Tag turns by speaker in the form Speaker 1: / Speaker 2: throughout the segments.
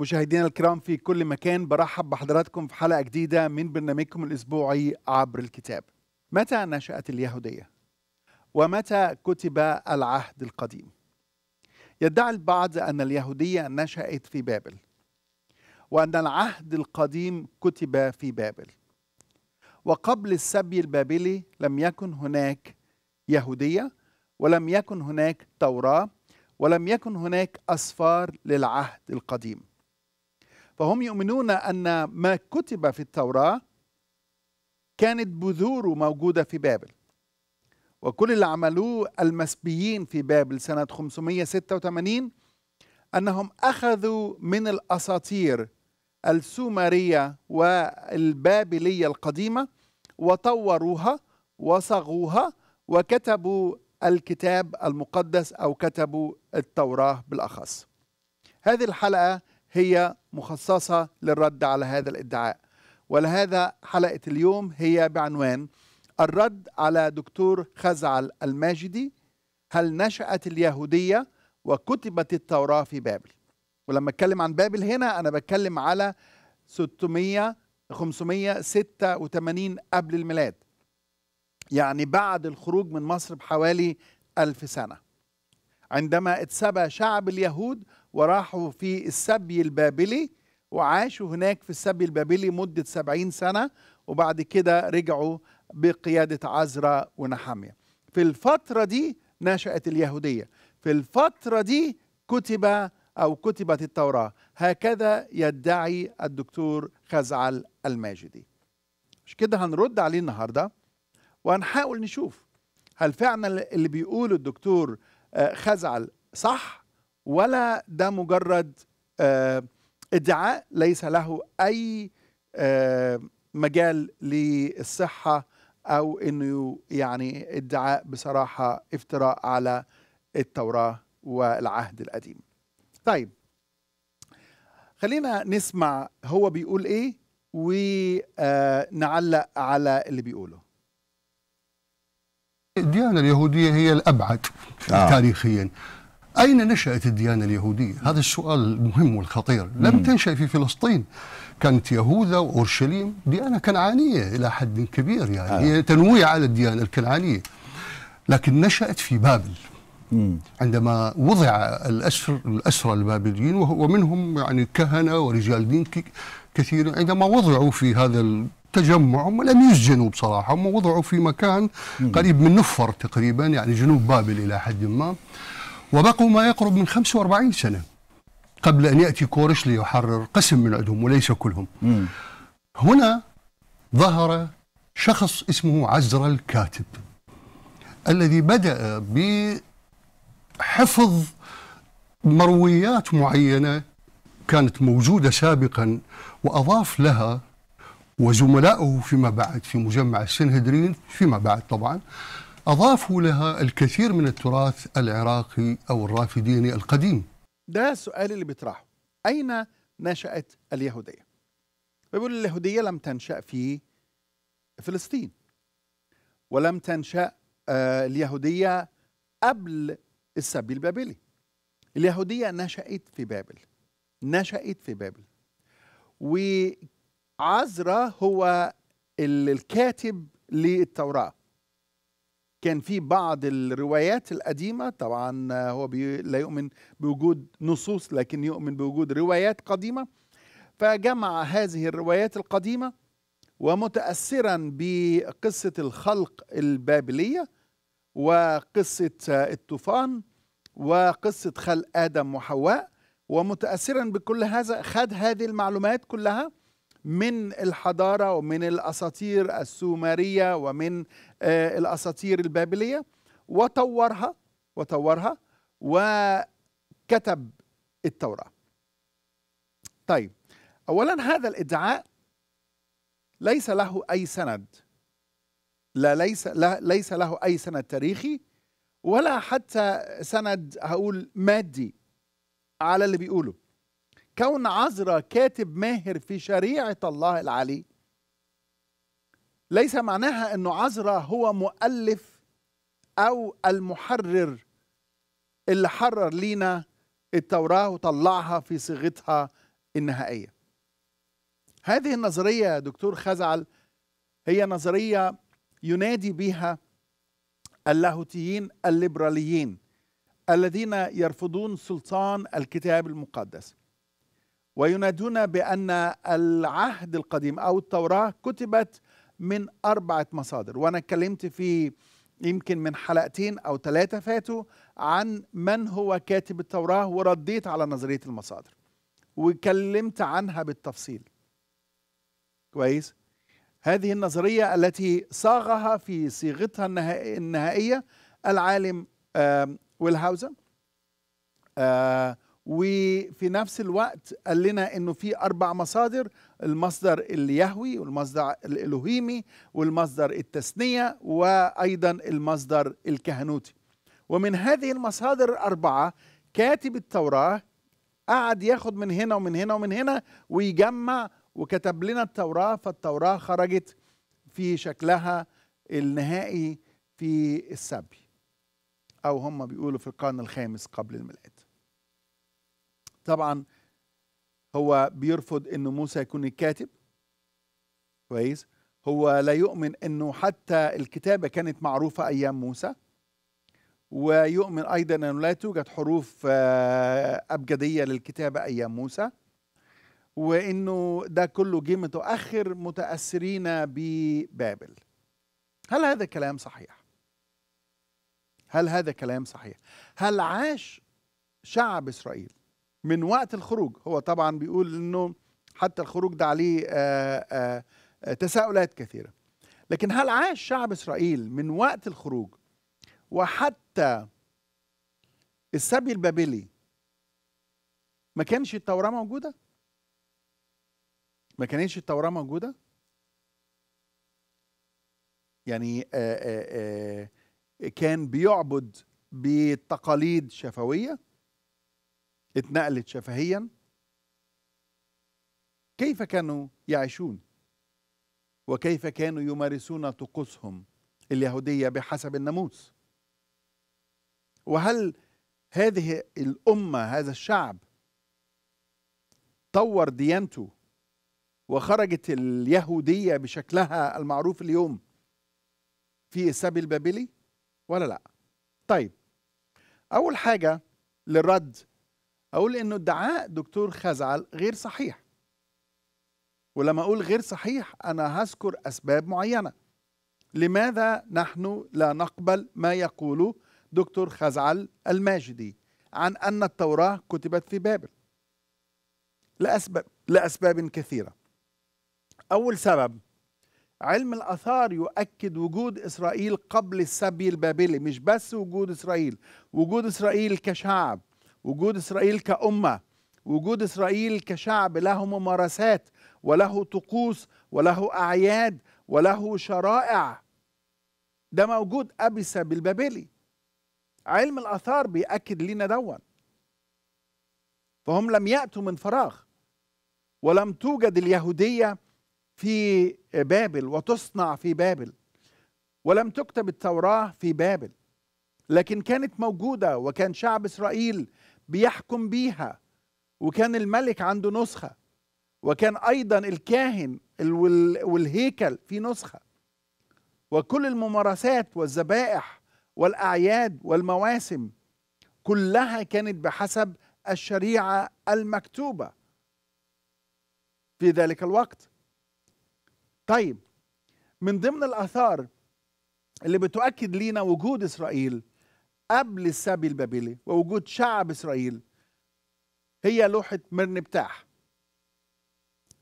Speaker 1: مشاهدينا الكرام في كل مكان برحب بحضراتكم في حلقة جديدة من برنامجكم الأسبوعي عبر الكتاب متى نشأت اليهودية؟ ومتى كتب العهد القديم؟ يدعي البعض أن اليهودية نشأت في بابل وأن العهد القديم كتب في بابل وقبل السبي البابلي لم يكن هناك يهودية ولم يكن هناك توراة ولم يكن هناك أسفار للعهد القديم فهم يؤمنون أن ما كتب في التوراة كانت بذوره موجودة في بابل وكل اللي عملوه المسبيين في بابل سنة 586 أنهم أخذوا من الأساطير السومرية والبابلية القديمة وطوروها وصغوها وكتبوا الكتاب المقدس أو كتبوا التوراة بالأخص هذه الحلقة هي مخصصة للرد على هذا الادعاء ولهذا حلقة اليوم هي بعنوان الرد على دكتور خزعل الماجدي هل نشأت اليهودية وكتبت التوراة في بابل ولما اتكلم عن بابل هنا انا بتكلم على 600 586 قبل الميلاد يعني بعد الخروج من مصر بحوالي ألف سنة عندما اتسبى شعب اليهود وراحوا في السبي البابلي وعاشوا هناك في السبي البابلي مدة سبعين سنة وبعد كده رجعوا بقيادة عزرا ونحمية في الفترة دي نشأت اليهودية في الفترة دي كتب أو كتبت التوراة هكذا يدعي الدكتور خزعل الماجدي مش كده هنرد عليه النهاردة وهنحاول نشوف هل فعلا اللي بيقوله الدكتور آه، خزعل صح ولا ده مجرد آه، ادعاء ليس له اي آه، مجال للصحه او انه يعني ادعاء بصراحه افتراء على التوراه والعهد القديم. طيب خلينا نسمع هو بيقول ايه ونعلق آه، على اللي بيقوله.
Speaker 2: الديانه اليهوديه هي الابعد آه. تاريخيا أين نشأت الديانة اليهودية؟ هذا السؤال المهم والخطير لم تنشأ في فلسطين كانت يهوذا وأورشليم ديانة كنعانية إلى حد كبير يعني آه. هي تنويع على الديانة الكنعانية لكن نشأت في بابل مم. عندما وضع الأسر الأسرى البابليين ومنهم يعني كهنة ورجال دين كثير عندما وضعوا في هذا التجمع هم لم يسجنوا بصراحة هم وضعوا في مكان قريب من نفر تقريبا يعني جنوب بابل إلى حد ما وبقوا ما يقرب من 45 سنة قبل أن يأتي كورش ليحرر قسم من عندهم وليس كلهم مم. هنا ظهر شخص اسمه عزر الكاتب الذي بدأ بحفظ مرويات معينة كانت موجودة سابقا وأضاف لها وزملائه فيما بعد في مجمع السنهدرين فيما بعد طبعا أضافوا لها الكثير من التراث العراقي أو الرافديني القديم
Speaker 1: ده السؤال اللي بيطرحه أين نشأت اليهودية؟ بيقول اليهودية لم تنشأ في فلسطين ولم تنشأ آه، اليهودية قبل السبي البابلي اليهودية نشأت في بابل نشأت في بابل وعزرا هو الكاتب للتوراة كان في بعض الروايات القديمة طبعا هو بي لا يؤمن بوجود نصوص لكن يؤمن بوجود روايات قديمة فجمع هذه الروايات القديمة ومتأثرا بقصة الخلق البابلية وقصة الطوفان وقصة خلق آدم وحواء ومتأثرا بكل هذا خد هذه المعلومات كلها من الحضاره ومن الاساطير السومريه ومن آه، الاساطير البابليه وطورها وطورها وكتب التوراه. طيب اولا هذا الادعاء ليس له اي سند لا ليس لا ليس له اي سند تاريخي ولا حتى سند هقول مادي على اللي بيقوله كون عذرا كاتب ماهر في شريعة الله العلي ليس معناها أنه عذرا هو مؤلف أو المحرر اللي حرر لينا التوراة وطلعها في صيغتها النهائية هذه النظرية يا دكتور خزعل هي نظرية ينادي بها اللاهوتيين الليبراليين الذين يرفضون سلطان الكتاب المقدس وينادون بأن العهد القديم أو التوراة كتبت من أربعة مصادر وأنا اتكلمت في يمكن من حلقتين أو ثلاثة فاتوا عن من هو كاتب التوراة ورديت على نظرية المصادر وكلمت عنها بالتفصيل كويس هذه النظرية التي صاغها في صيغتها النهائية العالم ويلهاوزن آه وفي نفس الوقت قال لنا انه في اربع مصادر المصدر اليهوي والمصدر الالوهيمي والمصدر التثنيه وايضا المصدر الكهنوتي ومن هذه المصادر الاربعه كاتب التوراه قعد ياخد من هنا ومن هنا ومن هنا ويجمع وكتب لنا التوراه فالتوراه خرجت في شكلها النهائي في السبي او هم بيقولوا في القرن الخامس قبل الميلاد طبعا هو بيرفض انه موسى يكون الكاتب كويس هو لا يؤمن انه حتى الكتابه كانت معروفه ايام موسى ويؤمن ايضا انه لا توجد حروف آه، ابجديه للكتابه ايام موسى وانه ده كله جه متاخر متاثرين ببابل هل هذا كلام صحيح هل هذا كلام صحيح هل عاش شعب اسرائيل من وقت الخروج هو طبعا بيقول انه حتى الخروج ده عليه آآ آه، آآ آه، تساؤلات كثيره لكن هل عاش شعب اسرائيل من وقت الخروج وحتى السبي البابلي ما كانش التوراه موجوده ما كانتش التوراه موجوده يعني آآ آه، آآ كان بيعبد بتقاليد شفويه اتنقلت شفهيا كيف كانوا يعيشون وكيف كانوا يمارسون طقوسهم اليهوديه بحسب الناموس وهل هذه الامه هذا الشعب طور ديانته وخرجت اليهوديه بشكلها المعروف اليوم في السبي البابلي ولا لا طيب اول حاجه للرد اقول انه ادعاء دكتور خزعل غير صحيح ولما اقول غير صحيح انا هذكر اسباب معينه لماذا نحن لا نقبل ما يقوله دكتور خزعل الماجدي عن ان التوراه كتبت في بابل لاسباب لاسباب كثيره اول سبب علم الاثار يؤكد وجود اسرائيل قبل السبي البابلي مش بس وجود اسرائيل وجود اسرائيل كشعب وجود اسرائيل كامه وجود اسرائيل كشعب له ممارسات وله طقوس وله اعياد وله شرائع ده موجود ابس بالبابلي علم الاثار بياكد لنا دون فهم لم ياتوا من فراغ ولم توجد اليهوديه في بابل وتصنع في بابل ولم تكتب التوراه في بابل لكن كانت موجوده وكان شعب اسرائيل بيحكم بيها وكان الملك عنده نسخه وكان ايضا الكاهن والهيكل في نسخه وكل الممارسات والذبائح والاعياد والمواسم كلها كانت بحسب الشريعه المكتوبه في ذلك الوقت طيب من ضمن الاثار اللي بتؤكد لينا وجود اسرائيل قبل السبي البابلي ووجود شعب إسرائيل هي لوحة مرنبتاح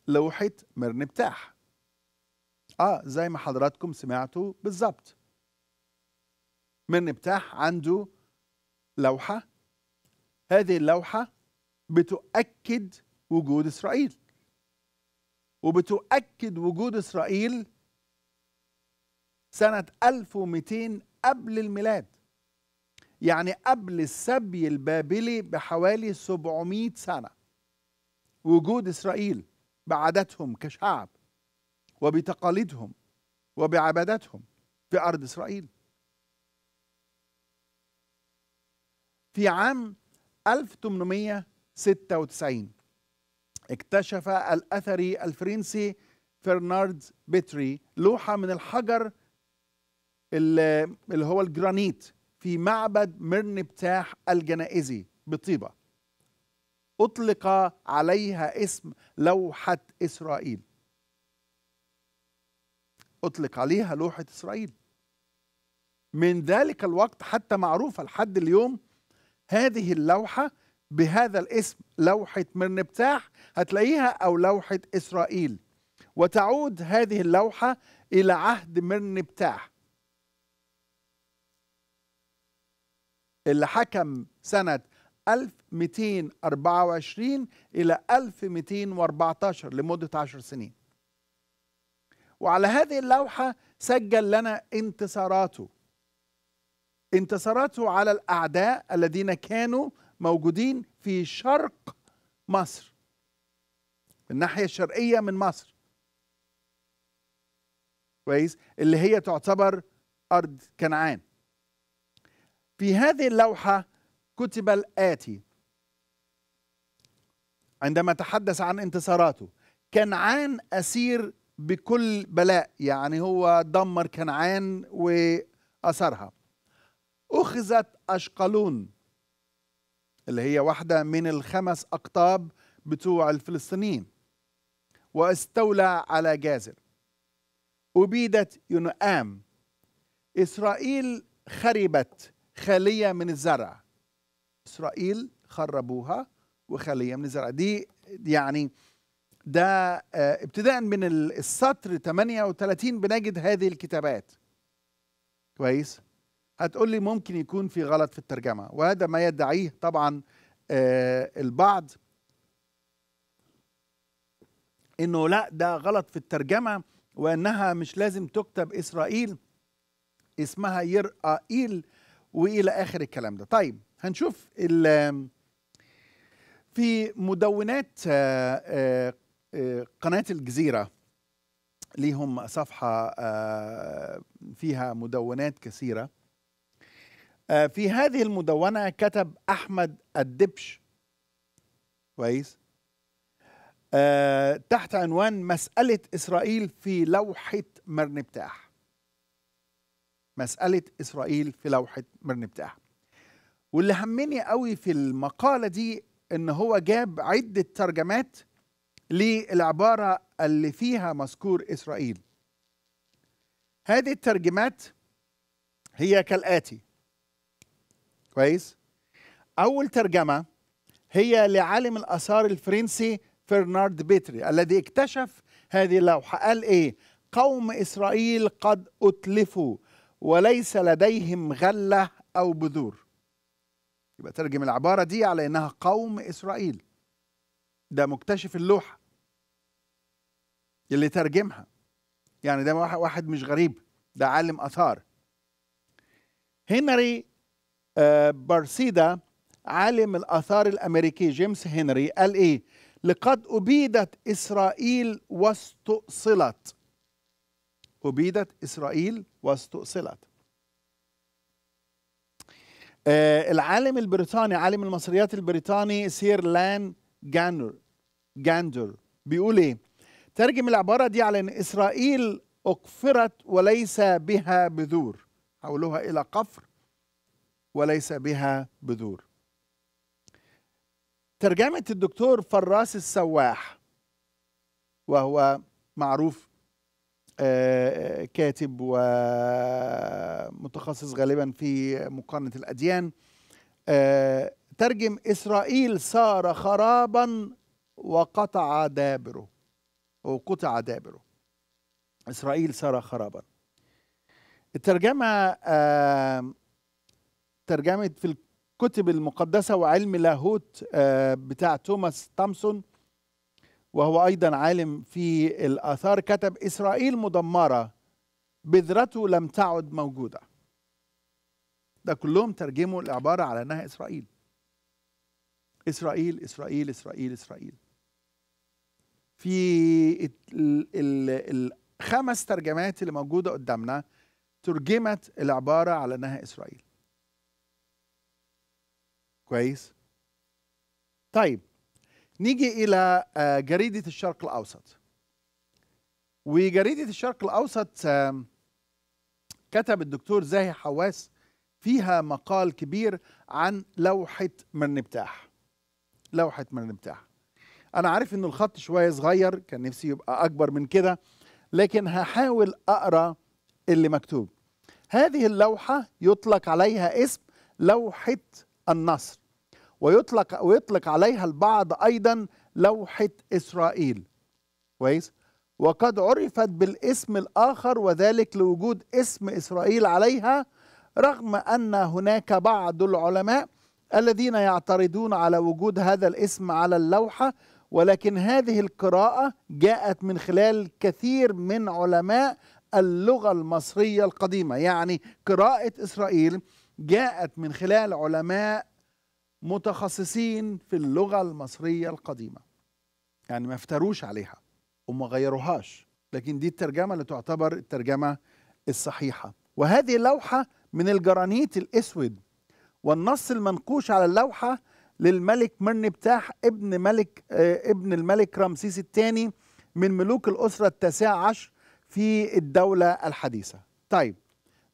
Speaker 1: لوحة مرنبتاح آه زي ما حضراتكم سمعتوا بالظبط مرنبتاح عنده لوحة هذه اللوحة بتؤكد وجود إسرائيل وبتؤكد وجود إسرائيل سنة 1200 قبل الميلاد يعني قبل السبي البابلي بحوالي 700 سنة وجود إسرائيل بعاداتهم كشعب وبتقاليدهم وبعباداتهم في أرض إسرائيل في عام 1896 اكتشف الأثري الفرنسي فرنارد بيتري لوحة من الحجر اللي هو الجرانيت في معبد مرن بتاح الجنائزي بطيبة أطلق عليها اسم لوحة إسرائيل أطلق عليها لوحة إسرائيل من ذلك الوقت حتى معروفة لحد اليوم هذه اللوحة بهذا الاسم لوحة مرنبتاح هتلاقيها أو لوحة إسرائيل وتعود هذه اللوحة إلى عهد مرنبتاح اللي حكم سنة 1224 إلى 1214 لمدة 10 سنين وعلى هذه اللوحة سجل لنا انتصاراته انتصاراته على الأعداء الذين كانوا موجودين في شرق مصر الناحية الشرقية من مصر كويس اللي هي تعتبر أرض كنعان في هذه اللوحة كتب الآتي عندما تحدث عن انتصاراته كنعان أسير بكل بلاء يعني هو دمر كنعان وأسرها أخذت أشقلون اللي هي واحدة من الخمس أقطاب بتوع الفلسطينيين واستولى على جازر أبيدت ينؤام إسرائيل خربت خالية من الزرع إسرائيل خربوها وخالية من الزرع دي يعني ده آه، ابتداء من السطر 38 بنجد هذه الكتابات كويس هتقول لي ممكن يكون في غلط في الترجمة وهذا ما يدعيه طبعا آه، البعض انه لا ده غلط في الترجمة وانها مش لازم تكتب اسرائيل اسمها يرقائيل والى اخر الكلام ده طيب هنشوف في مدونات آه، آه، آه، قناه الجزيره ليهم صفحه فيها مدونات كثيره في هذه المدونه كتب احمد الدبش كويس تحت عنوان مساله اسرائيل في لوحه مرنبتاح مسألة إسرائيل في لوحة مرن بتاعها واللي همني قوي في المقالة دي إن هو جاب عدة ترجمات للعبارة اللي فيها مذكور إسرائيل هذه الترجمات هي كالآتي كويس أول ترجمة هي لعالم الآثار الفرنسي فرنارد بيتري الذي اكتشف هذه اللوحة قال إيه قوم إسرائيل قد أتلفوا وليس لديهم غلة أو بذور يبقى ترجم العبارة دي على إنها قوم إسرائيل ده مكتشف اللوحة اللي ترجمها يعني ده واحد مش غريب ده عالم آثار هنري آه، بارسيدا عالم الآثار الأمريكي جيمس هنري قال إيه لقد أبيدت إسرائيل واستؤصلت أبيدت إسرائيل واستؤصلت آه، العالم البريطاني عالم المصريات البريطاني سير لان جانر جاندر بيقول ايه ترجم العبارة دي على ان اسرائيل اقفرت وليس بها بذور حولها الى قفر وليس بها بذور ترجمة الدكتور فراس السواح وهو معروف كاتب ومتخصص غالبا في مقارنة الأديان آه، ترجم إسرائيل صار خرابا وقطع دابره وقطع دابره إسرائيل صار خرابا الترجمة آه، ترجمة في الكتب المقدسة وعلم لاهوت آه، بتاع توماس تامسون وهو أيضا عالم في الآثار كتب إسرائيل مدمرة بذرته لم تعد موجودة ده كلهم ترجموا العبارة على أنها إسرائيل إسرائيل إسرائيل إسرائيل إسرائيل في الخمس ترجمات اللي موجودة قدامنا ترجمت العبارة على أنها إسرائيل كويس طيب نيجي إلى آه، جريدة الشرق الأوسط وجريدة الشرق الأوسط كتب الدكتور زاهي حواس فيها مقال كبير عن لوحة مرنبتاح لوحة مرنبتاح أنا عارف إن الخط شوية صغير كان نفسي يبقى أكبر من كده لكن هحاول أقرأ اللي مكتوب هذه اللوحة يطلق عليها اسم لوحة النصر ويطلق ويطلق عليها البعض ايضا لوحه اسرائيل كويس وقد عرفت بالاسم الاخر وذلك لوجود اسم اسرائيل عليها رغم ان هناك بعض العلماء الذين يعترضون على وجود هذا الاسم على اللوحه ولكن هذه القراءه جاءت من خلال كثير من علماء اللغه المصريه القديمه يعني قراءه اسرائيل جاءت من خلال علماء متخصصين في اللغة المصرية القديمة يعني ما افتروش عليها وما غيروهاش لكن دي الترجمة اللي تعتبر الترجمة الصحيحة وهذه اللوحة من الجرانيت الأسود والنص المنقوش على اللوحة للملك مرن بتاح ابن ملك آه، ابن الملك رمسيس الثاني من ملوك الأسرة التاسعة عشر في الدولة الحديثة طيب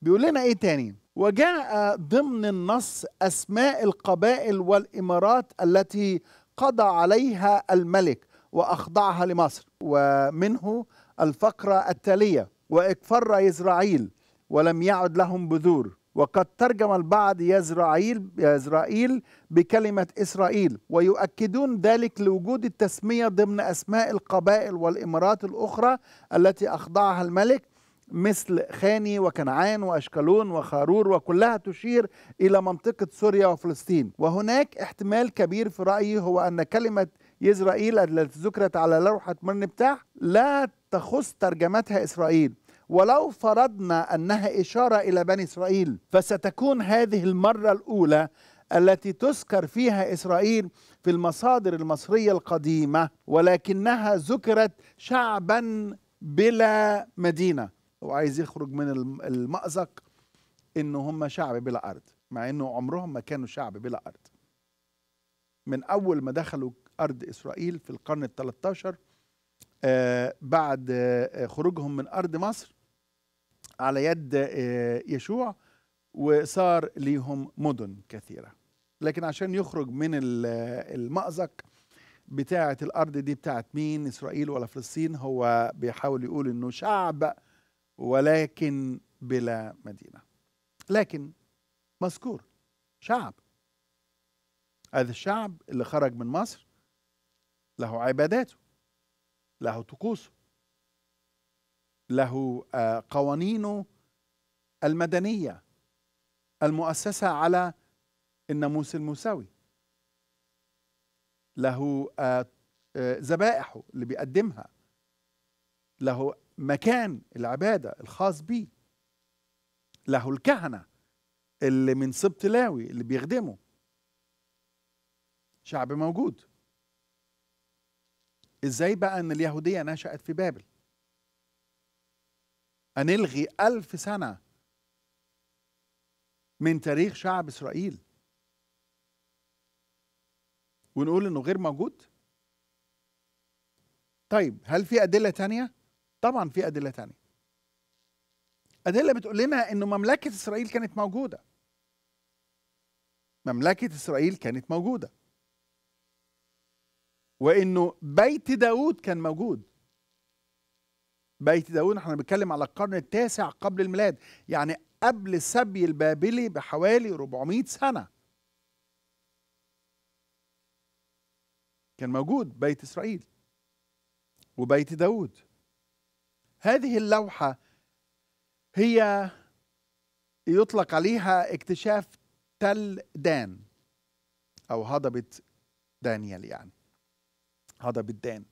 Speaker 1: بيقول لنا ايه تاني وجاء ضمن النص اسماء القبائل والامارات التي قضى عليها الملك واخضعها لمصر ومنه الفقره التاليه واكفر اسرائيل ولم يعد لهم بذور وقد ترجم البعض يزرائيل يزرائيل بكلمة إسرائيل ويؤكدون ذلك لوجود التسمية ضمن أسماء القبائل والإمارات الأخرى التي أخضعها الملك مثل خاني وكنعان واشكالون وخارور وكلها تشير الى منطقه سوريا وفلسطين وهناك احتمال كبير في رايي هو ان كلمه يزرائيل التي ذكرت على لوحه مرنبتاح لا تخص ترجمتها اسرائيل ولو فرضنا انها اشاره الى بني اسرائيل فستكون هذه المره الاولى التي تذكر فيها اسرائيل في المصادر المصريه القديمه ولكنها ذكرت شعبا بلا مدينه وعايز يخرج من المأزق ان هم شعب بلا ارض مع انه عمرهم ما كانوا شعب بلا ارض من اول ما دخلوا ارض اسرائيل في القرن ال 13 آه بعد آه خروجهم من ارض مصر على يد آه يشوع وصار ليهم مدن كثيره لكن عشان يخرج من المأزق بتاعه الارض دي بتاعه مين اسرائيل ولا فلسطين هو بيحاول يقول انه شعب ولكن بلا مدينه لكن مذكور شعب هذا الشعب اللي خرج من مصر له عباداته له طقوسه له آه، قوانينه المدنيه المؤسسه على الناموس الموسوي له آه، آه، ذبائحه اللي بيقدمها له مكان العبادة الخاص بيه له الكهنة اللي من سبط لاوي اللي بيخدمه شعب موجود ازاي بقى ان اليهودية نشأت في بابل هنلغي ألف سنة من تاريخ شعب إسرائيل ونقول إنه غير موجود طيب هل في أدلة تانية طبعا في ادله تانية ادله بتقول لنا انه مملكه اسرائيل كانت موجوده مملكه اسرائيل كانت موجوده وانه بيت داود كان موجود بيت داود احنا بنتكلم على القرن التاسع قبل الميلاد يعني قبل السبي البابلي بحوالي 400 سنه كان موجود بيت اسرائيل وبيت داود هذه اللوحة هي يطلق عليها اكتشاف تل دان أو هضبة دانيال يعني هضبة دان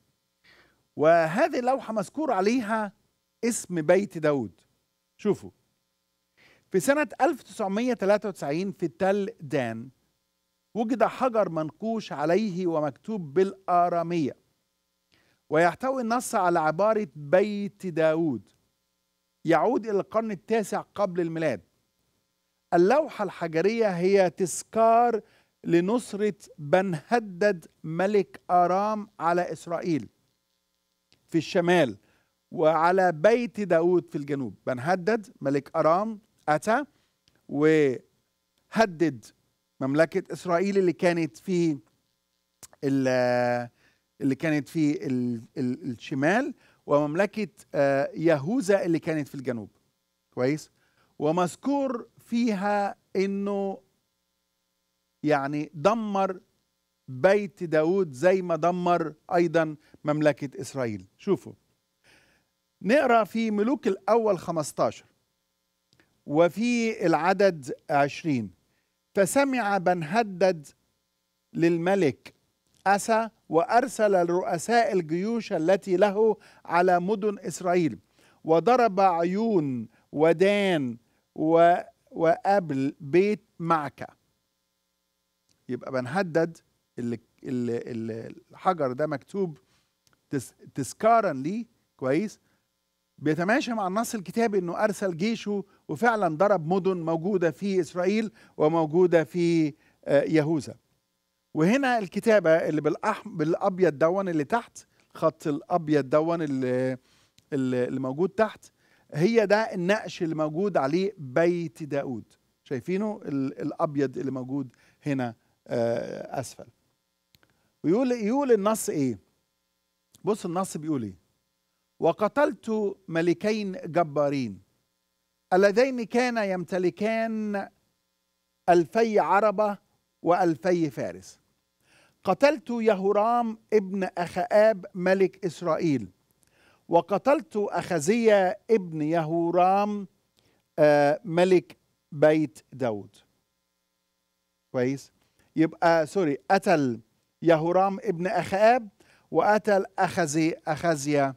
Speaker 1: وهذه اللوحة مذكور عليها اسم بيت داود شوفوا في سنة 1993 في تل دان وجد حجر منقوش عليه ومكتوب بالآرامية ويحتوي النص على عبارة بيت داود يعود إلى القرن التاسع قبل الميلاد اللوحة الحجرية هي تذكار لنصرة بن هدد ملك آرام على إسرائيل في الشمال وعلى بيت داود في الجنوب بن هدد ملك أرام أتى وهدد مملكة إسرائيل اللي كانت في اللي كانت في الشمال ومملكة آه، يهوذا اللي كانت في الجنوب كويس ومذكور فيها انه يعني دمر بيت داود زي ما دمر ايضا مملكة اسرائيل شوفوا نقرا في ملوك الاول 15 وفي العدد 20 فسمع بن هدد للملك أسى وأرسل رؤساء الجيوش التي له على مدن إسرائيل وضرب عيون ودان و وقبل بيت معكة يبقى بنهدد اللي اللي الحجر ده مكتوب تذكارا ليه كويس بيتماشى مع النص الكتابي انه ارسل جيشه وفعلا ضرب مدن موجوده في اسرائيل وموجوده في آه، يهوذا وهنا الكتابه اللي بالأح... بالابيض دون اللي تحت خط الابيض دون اللي اللي موجود تحت هي ده النقش اللي موجود عليه بيت داود شايفينه الابيض اللي موجود هنا آه، اسفل ويقول يقول النص ايه بص النص بيقول ايه وقتلت ملكين جبارين اللذين كان يمتلكان الفي عربه والفي فارس قتلت يهورام ابن أخآب ملك إسرائيل وقتلت أخزية ابن يهورام آه، ملك بيت داود كويس يبقى سوري قتل يهورام ابن أخآب وقتل أخزي أخزية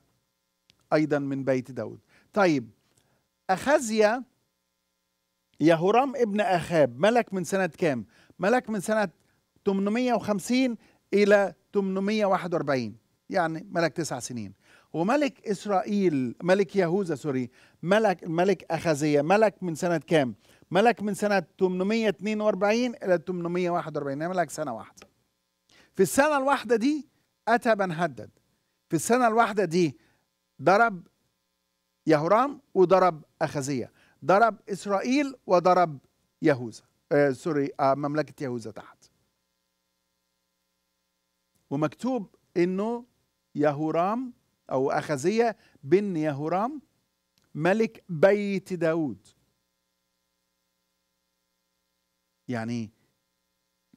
Speaker 1: أيضا من بيت داود طيب أخزية يهورام ابن أخاب ملك من سنة كام؟ ملك من سنة 850 إلى 841 يعني ملك تسع سنين وملك إسرائيل ملك يهوذا سوري ملك ملك أخزية ملك من سنة كام؟ ملك من سنة 842 إلى 841 يعني ملك سنة واحدة في السنة الواحدة دي أتى بن هدد في السنة الواحدة دي ضرب يهورام وضرب أخزية ضرب إسرائيل وضرب يهوذا آه سوري آه مملكة يهوذا تحت ومكتوب انه يهورام او اخزية بن يهورام ملك بيت داود يعني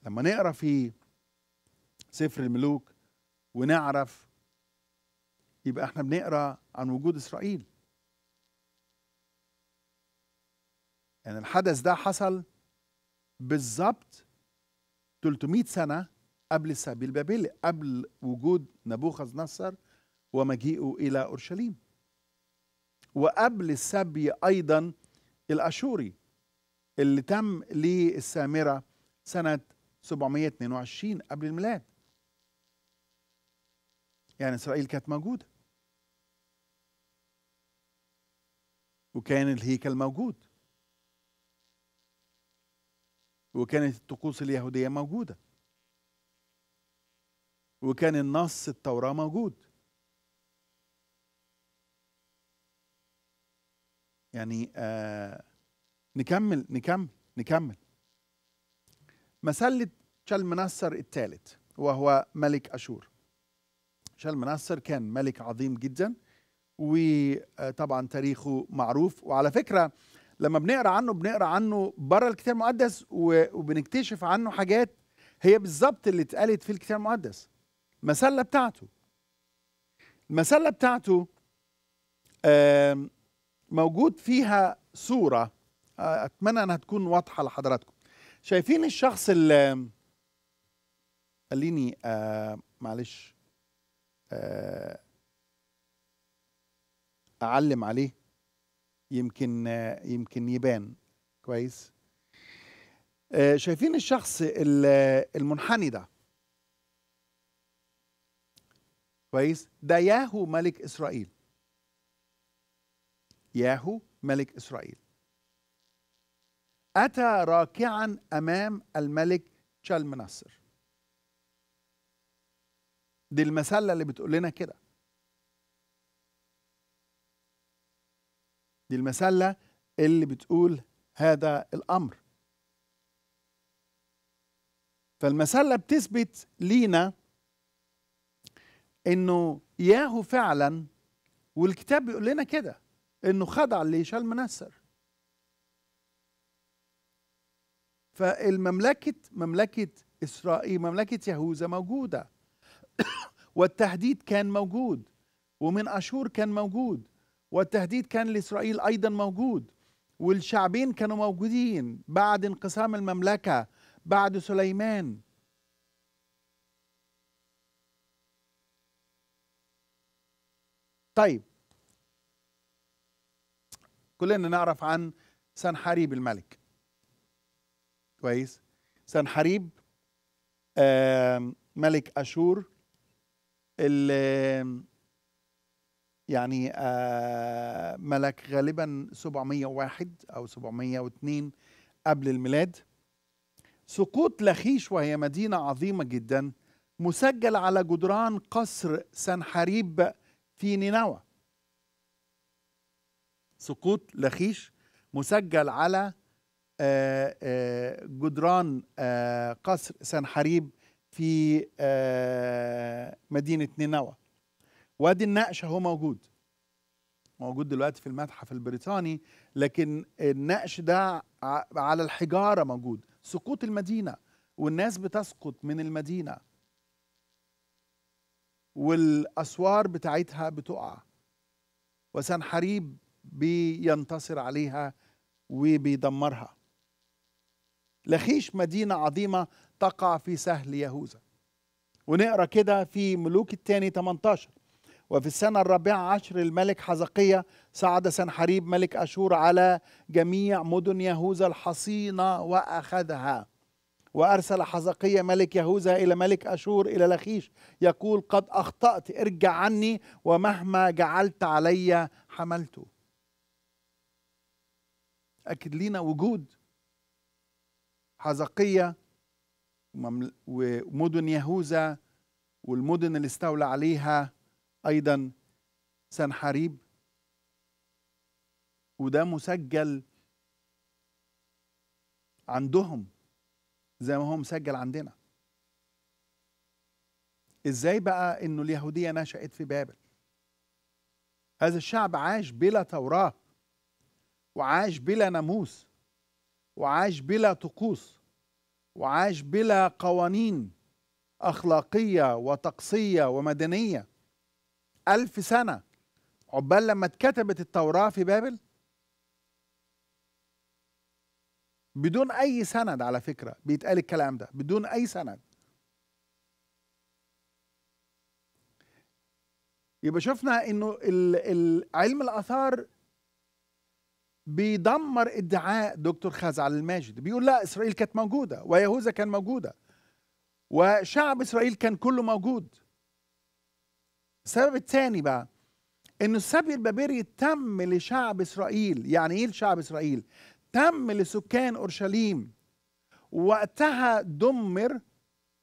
Speaker 1: لما نقرا في سفر الملوك ونعرف يبقى احنا بنقرا عن وجود اسرائيل يعني الحدث ده حصل بالظبط 300 سنه قبل سبيل بابل قبل وجود نبوخذ نصر ومجيئه إلى أورشليم وقبل السبي أيضا الأشوري اللي تم للسامرة سنة 722 قبل الميلاد يعني إسرائيل كانت موجودة وكان الهيكل موجود وكانت الطقوس اليهودية موجوده وكان النص التوراة موجود يعني آه نكمل نكمل نكمل مسلة منصر الثالث وهو ملك أشور منصر كان ملك عظيم جدا وطبعا آه، تاريخه معروف وعلى فكرة لما بنقرا عنه بنقرا عنه بره الكتاب المقدس وبنكتشف عنه حاجات هي بالظبط اللي اتقالت في الكتاب المقدس المسله بتاعته المسله بتاعته موجود فيها صوره آه، اتمنى انها تكون واضحه لحضراتكم شايفين الشخص اللي خليني آه، معلش آه، اعلم عليه يمكن يمكن يبان كويس شايفين الشخص المنحني ده كويس ده ياهو ملك اسرائيل ياهو ملك اسرائيل اتى راكعا امام الملك شالمنصر دي المسله اللي بتقول لنا كده دي المسله اللي بتقول هذا الامر فالمسله بتثبت لينا انه ياهو فعلا والكتاب بيقول لنا كده انه خضع ليشال منسر فالمملكة مملكة إسرائيل مملكة يهوذا موجودة والتهديد كان موجود ومن أشور كان موجود والتهديد كان لإسرائيل أيضا موجود والشعبين كانوا موجودين بعد انقسام المملكة بعد سليمان طيب كلنا نعرف عن سنحريب الملك كويس سنحريب ملك أشور اللي يعني ملك غالبا 701 أو 702 قبل الميلاد سقوط لخيش وهي مدينة عظيمة جدا مسجل على جدران قصر سنحريب في نينوى سقوط لخيش مسجل على آه، آه، جدران آه، قصر سنحريب في مدينة نينوى وادي النقش هو موجود موجود دلوقتي في المتحف البريطاني لكن النقش ده على الحجارة موجود سقوط المدينة والناس بتسقط من المدينة والاسوار بتاعتها بتقع وسنحريب بينتصر عليها وبيدمرها لخيش مدينه عظيمه تقع في سهل يهوذا ونقرا كده في ملوك الثاني 18 وفي السنة الرابعة عشر الملك حزقية صعد سنحريب ملك أشور على جميع مدن يهوذا الحصينة وأخذها وأرسل حزقية ملك يهوذا إلى ملك أشور إلى لخيش يقول قد أخطأت ارجع عني ومهما جعلت علي حملته أكد لنا وجود حزقية ومدن يهوذا والمدن اللي استولى عليها أيضا سنحريب وده مسجل عندهم زي ما هو مسجل عندنا ازاي بقى انه اليهودية نشأت في بابل هذا الشعب عاش بلا توراة وعاش بلا ناموس وعاش بلا طقوس وعاش بلا قوانين أخلاقية وطقسية ومدنية ألف سنة عقبال لما اتكتبت التوراة في بابل بدون اي سند على فكره بيتقال الكلام ده بدون اي سند يبقى شفنا انه علم الاثار بيدمر ادعاء دكتور خزعل الماجد بيقول لا اسرائيل كانت موجوده ويهوذا كان موجوده وشعب اسرائيل كان كله موجود السبب الثاني بقى ان السبي البابري تم لشعب اسرائيل يعني ايه لشعب اسرائيل تم لسكان اورشليم وقتها دمر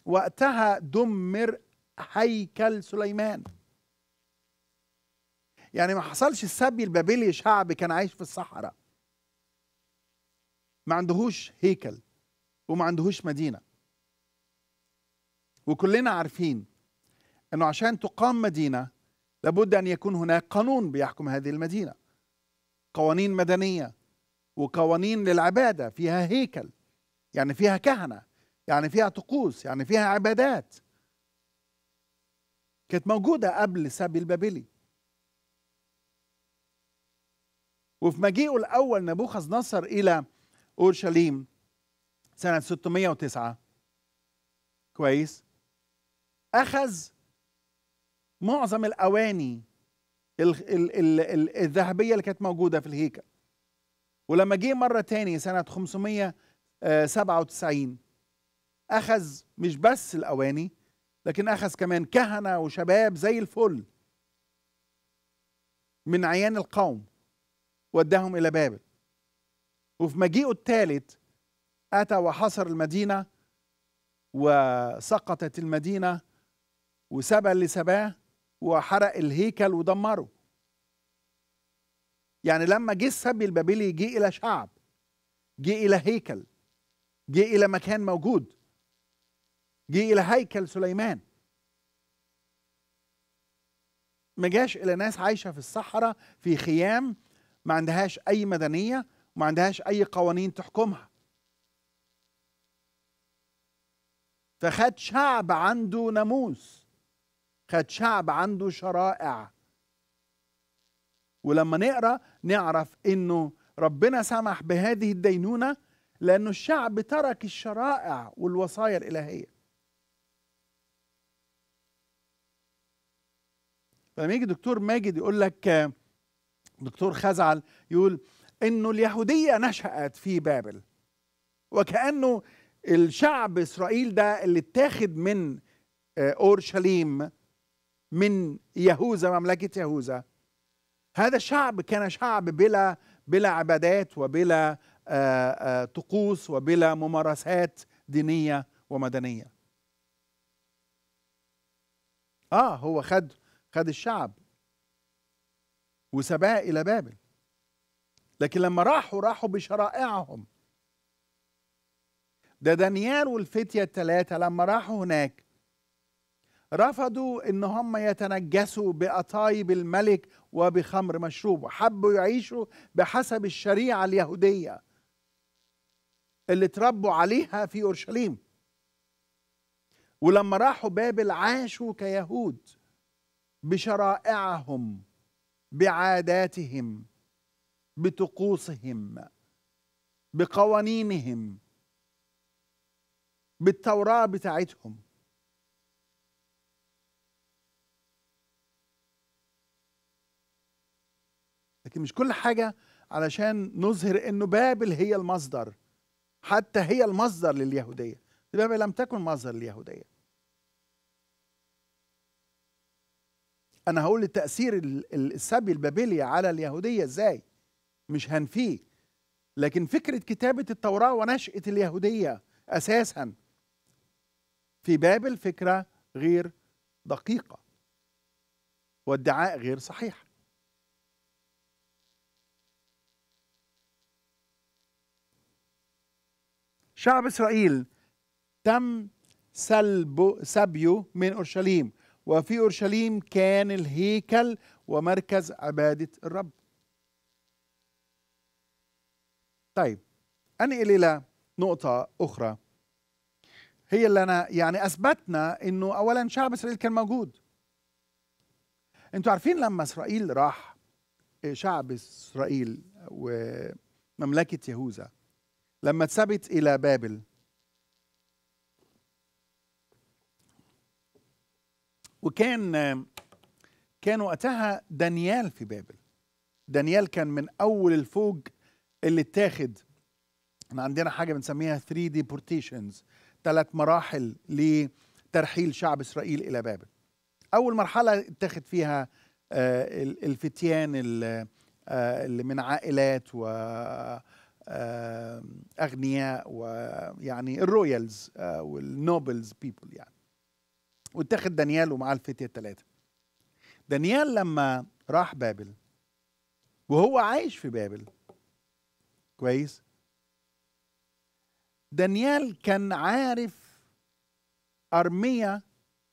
Speaker 1: وقتها دمر هيكل سليمان يعني ما حصلش السبي البابلي شعب كان عايش في الصحراء ما عندهوش هيكل وما عندهوش مدينه وكلنا عارفين انه عشان تقام مدينه لابد ان يكون هناك قانون بيحكم هذه المدينه قوانين مدنيه وقوانين للعبادة فيها هيكل يعني فيها كهنة يعني فيها طقوس يعني فيها عبادات كانت موجودة قبل سبي البابلي وفي مجيئه الأول نبوخذ نصر إلى أورشليم سنة 609 كويس أخذ معظم الأواني الذهبية اللي كانت موجودة في الهيكل ولما جه مرة تاني سنة 597 آه، أخذ مش بس الأواني لكن أخذ كمان كهنة وشباب زي الفل من عيان القوم وداهم إلى بابل وفي مجيئه الثالث أتى وحصر المدينة وسقطت المدينة وسبى اللي سباه وحرق الهيكل ودمره يعني لما جه السبي البابلي جه الى شعب جه الى هيكل جه الى مكان موجود جه الى هيكل سليمان ما جاش الى ناس عايشه في الصحراء في خيام ما عندهاش اي مدنيه وما عندهاش اي قوانين تحكمها فخد شعب عنده ناموس خد شعب عنده شرائع ولما نقرا نعرف انه ربنا سمح بهذه الدينونه لانه الشعب ترك الشرائع والوصايا الالهيه فلما يجي دكتور ماجد يقول لك دكتور خزعل يقول انه اليهوديه نشات في بابل وكانه الشعب اسرائيل ده اللي اتاخد من آه، اورشليم من يهوذا مملكه يهوذا هذا الشعب كان شعب بلا بلا عبادات وبلا آه، آه، طقوس وبلا ممارسات دينيه ومدنيه اه هو خد خد الشعب وسباه الى بابل لكن لما راحوا راحوا بشرائعهم ده دانيال والفتية الثلاثة لما راحوا هناك رفضوا ان هم يتنجسوا بأطايب الملك وبخمر مشروب حبوا يعيشوا بحسب الشريعة اليهودية اللي تربوا عليها في أورشليم ولما راحوا بابل عاشوا كيهود بشرائعهم بعاداتهم بطقوسهم بقوانينهم بالتوراة بتاعتهم لكن مش كل حاجة علشان نظهر أنه بابل هي المصدر حتى هي المصدر لليهودية بابل لم تكن مصدر لليهودية أنا هقول التأثير السبي البابلي على اليهودية إزاي مش هنفيه لكن فكرة كتابة التوراة ونشأة اليهودية أساساً في بابل فكرة غير دقيقة وادعاء غير صحيح شعب إسرائيل تم سلب سبيه من أورشليم وفي أورشليم كان الهيكل ومركز عبادة الرب طيب أنقل إلى نقطة أخرى هي اللي أنا يعني أثبتنا أنه أولا شعب إسرائيل كان موجود أنتوا عارفين لما إسرائيل راح آه، شعب إسرائيل ومملكة يهوذا لما اتثبت إلى بابل وكان كان وقتها دانيال في بابل دانيال كان من أول الفوج اللي اتاخد احنا عندنا حاجة بنسميها 3 ديبورتيشنز ثلاث مراحل لترحيل شعب إسرائيل إلى بابل أول مرحلة اتاخد فيها آه، الفتيان آه، اللي من عائلات و آه، اغنياء ويعني الرويالز آه، والنوبلز بيبل يعني واتخذ دانيال ومعاه الفتيه الثلاثه دانيال لما راح بابل وهو عايش في بابل كويس دانيال كان عارف ارميا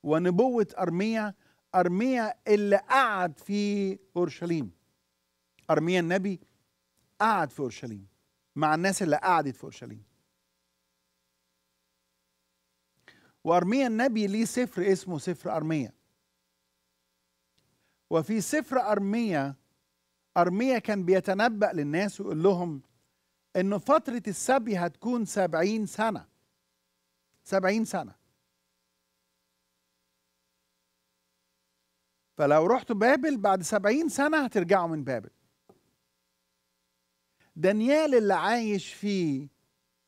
Speaker 1: ونبوه ارميا ارميا اللي قعد في اورشليم ارميا النبي قعد في اورشليم مع الناس اللي قعدت في اورشليم وارميا النبي ليه سفر اسمه سفر ارميا وفي سفر ارميا ارميا كان بيتنبأ للناس ويقول لهم ان فترة السبي هتكون سبعين سنة سبعين سنة فلو رحتوا بابل بعد سبعين سنة هترجعوا من بابل دانيال اللي عايش في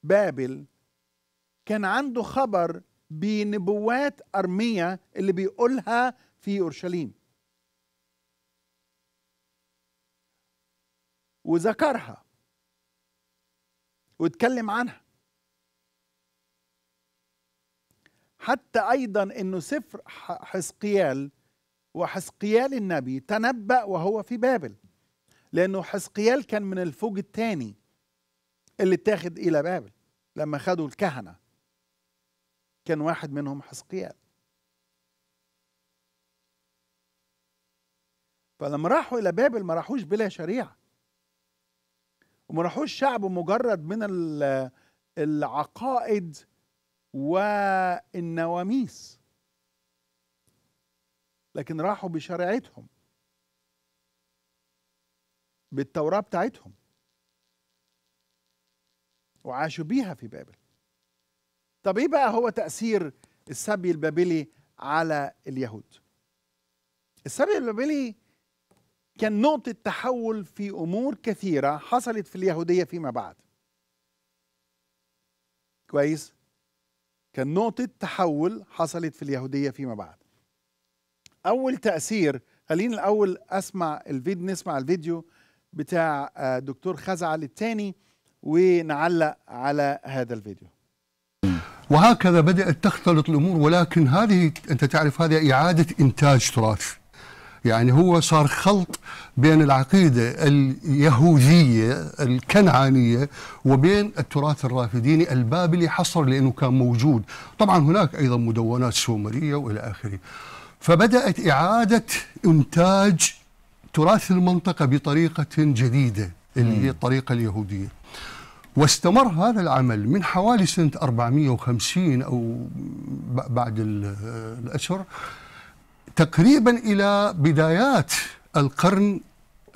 Speaker 1: بابل كان عنده خبر بنبوات أرمية اللي بيقولها في أورشليم وذكرها واتكلم عنها حتى أيضا أنه سفر حسقيال وحسقيال النبي تنبأ وهو في بابل لأنه حزقيال كان من الفوج الثاني اللي اتاخد إلى بابل لما خدوا الكهنة كان واحد منهم حزقيال فلما راحوا إلى بابل ما راحوش بلا شريعة وما راحوش شعب مجرد من العقائد والنواميس لكن راحوا بشريعتهم بالتوراة بتاعتهم وعاشوا بيها في بابل طب ايه بقى هو تأثير السبي البابلي على اليهود السبي البابلي كان نقطة تحول في أمور كثيرة حصلت في اليهودية فيما بعد كويس كان نقطة تحول حصلت في اليهودية فيما بعد أول تأثير خلينا الأول أسمع الفيديو نسمع الفيديو بتاع آه، دكتور خزعل الثاني ونعلق على هذا الفيديو
Speaker 2: وهكذا بدأت تختلط الأمور ولكن هذه أنت تعرف هذه إعادة إنتاج تراث يعني هو صار خلط بين العقيدة اليهودية الكنعانية وبين التراث الرافديني البابلي حصر لأنه كان موجود طبعا هناك أيضا مدونات سومرية وإلى آخره فبدأت إعادة إنتاج تراث المنطقة بطريقة جديدة اللي هي الطريقة اليهودية واستمر هذا العمل من حوالي سنة 450 أو بعد الأشهر تقريبا إلى بدايات القرن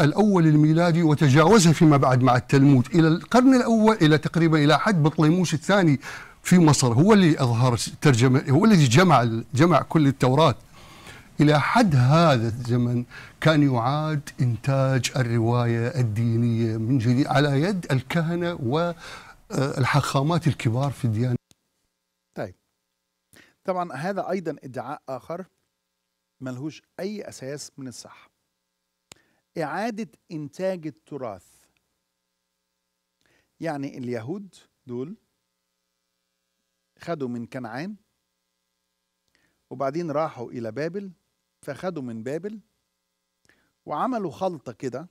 Speaker 2: الأول الميلادي وتجاوزها فيما بعد مع التلمود إلى القرن الأول إلى تقريبا إلى حد بطليموس الثاني في مصر هو اللي أظهر ترجمة هو الذي جمع جمع كل التوراة إلى حد هذا الزمن كان يعاد إنتاج الرواية الدينية من جديد على يد الكهنة والحخامات الكبار في الديانة
Speaker 1: طيب طبعا هذا أيضا ادعاء آخر ملهوش أي أساس من الصحة إعادة إنتاج التراث يعني اليهود دول خدوا من كنعان وبعدين راحوا إلى بابل فاخدوا من بابل وعملوا خلطة كده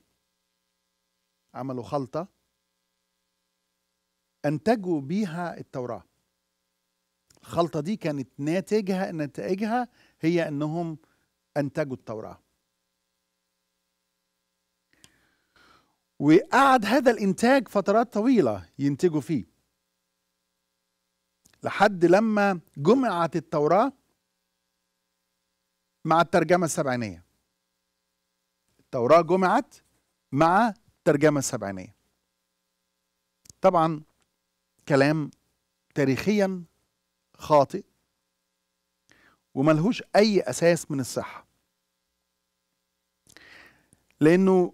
Speaker 1: عملوا خلطة أنتجوا بيها التوراة الخلطة دي كانت ناتجها نتائجها هي أنهم أنتجوا التوراة وقعد هذا الإنتاج فترات طويلة ينتجوا فيه لحد لما جمعت التوراة مع الترجمة السبعينية التوراة جمعت مع الترجمة السبعينية طبعا كلام تاريخيا خاطئ وملهوش أي أساس من الصحة لأنه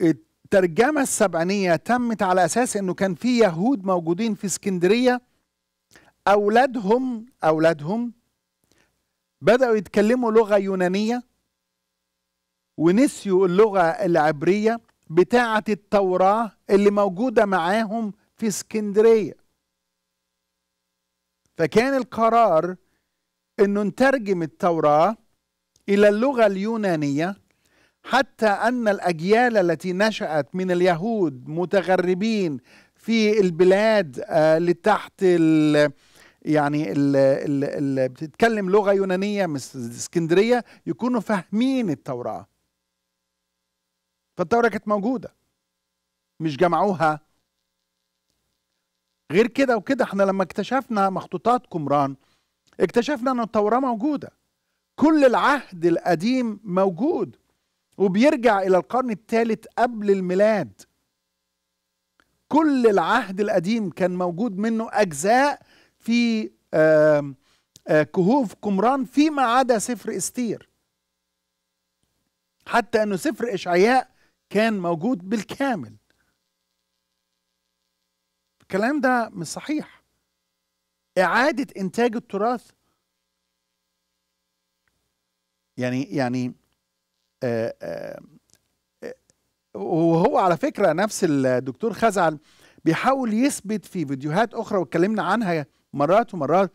Speaker 1: الترجمة السبعينية تمت على أساس أنه كان في يهود موجودين في اسكندرية أولادهم أولادهم بدأوا يتكلموا لغة يونانية ونسيوا اللغة العبرية بتاعة التوراة اللي موجودة معاهم في اسكندرية فكان القرار انه نترجم التوراة الى اللغة اليونانية حتى ان الاجيال التي نشأت من اليهود متغربين في البلاد اللي آه، تحت يعني اللي بتتكلم لغه يونانيه مثل اسكندريه يكونوا فاهمين التوراه فالتوراه كانت موجوده مش جمعوها غير كده وكده احنا لما اكتشفنا مخطوطات قمران اكتشفنا ان التوراه موجوده كل العهد القديم موجود وبيرجع الى القرن الثالث قبل الميلاد كل العهد القديم كان موجود منه اجزاء في كهوف قمران فيما عدا سفر استير حتى انه سفر اشعياء كان موجود بالكامل الكلام ده مش صحيح اعاده انتاج التراث يعني يعني آآ آآ وهو على فكره نفس الدكتور خزعل بيحاول يثبت في فيديوهات اخرى واتكلمنا عنها مرات ومرات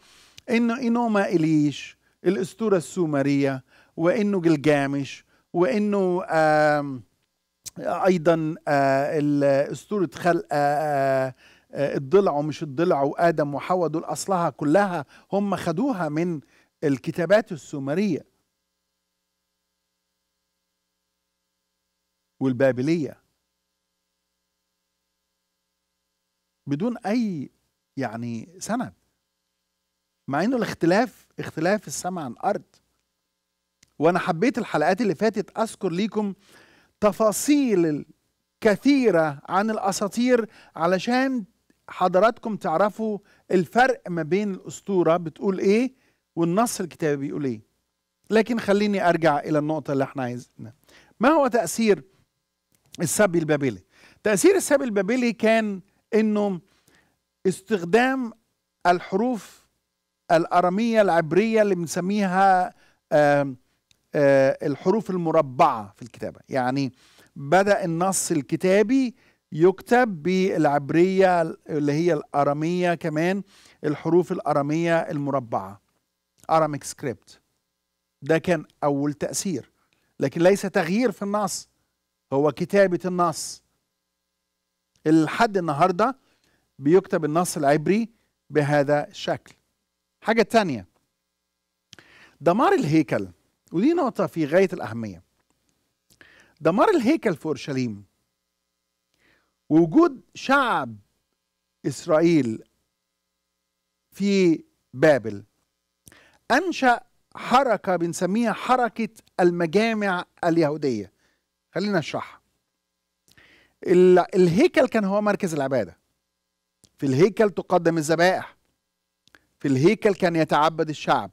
Speaker 1: انه انه ما اليش الاسطوره السومريه وانه جلجامش وانه آه ايضا آه اسطوره خلق آه،, آه،, آه الضلع ومش الضلع وادم وحواء دول اصلها كلها هم خدوها من الكتابات السومريه والبابليه بدون اي يعني سند مع انه الاختلاف اختلاف السماء عن الارض وانا حبيت الحلقات اللي فاتت اذكر ليكم تفاصيل كثيره عن الاساطير علشان حضراتكم تعرفوا الفرق ما بين الاسطوره بتقول ايه والنص الكتابي بيقول ايه لكن خليني ارجع الى النقطه اللي احنا عايزينها ما هو تاثير السبي البابلي تاثير السبي البابلي كان انه استخدام الحروف الأرامية العبرية اللي بنسميها الحروف المربعة في الكتابة يعني بدأ النص الكتابي يكتب بالعبرية اللي هي الأرامية كمان الحروف الأرامية المربعة أراميك سكريبت ده كان أول تأثير لكن ليس تغيير في النص هو كتابة النص لحد النهاردة بيكتب النص العبري بهذا الشكل حاجة تانية دمار الهيكل ودي نقطة في غاية الأهمية دمار الهيكل في أورشليم وجود شعب إسرائيل في بابل أنشأ حركة بنسميها حركة المجامع اليهودية خلينا نشرحها الهيكل كان هو مركز العبادة في الهيكل تقدم الذبائح في الهيكل كان يتعبد الشعب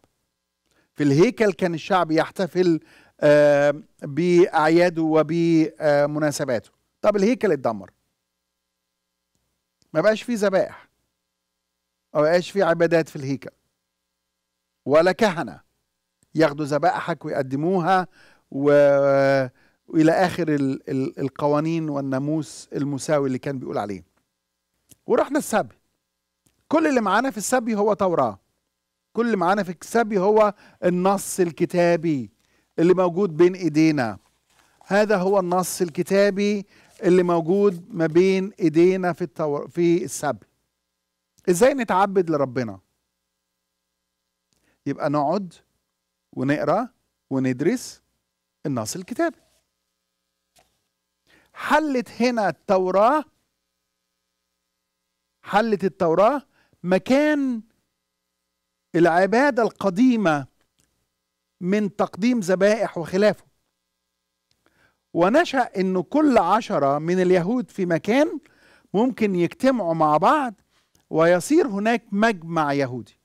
Speaker 1: في الهيكل كان الشعب يحتفل آه، بأعياده وبمناسباته طب الهيكل اتدمر ما بقاش فيه ذبائح ما بقاش فيه عبادات في الهيكل ولا كهنة ياخدوا ذبائحك ويقدموها و... وإلى آخر ال... القوانين والناموس المساوي اللي كان بيقول عليه ورحنا السبت كل اللي معانا في السبي هو توراة كل اللي معانا في السبي هو النص الكتابي اللي موجود بين ايدينا هذا هو النص الكتابي اللي موجود ما بين ايدينا في التور... في السبي ازاي نتعبد لربنا يبقى نقعد ونقرا وندرس النص الكتابي حلت هنا التوراه حلت التوراه مكان العبادة القديمة من تقديم ذبائح وخلافه ونشأ أن كل عشرة من اليهود في مكان ممكن يجتمعوا مع بعض ويصير هناك مجمع يهودي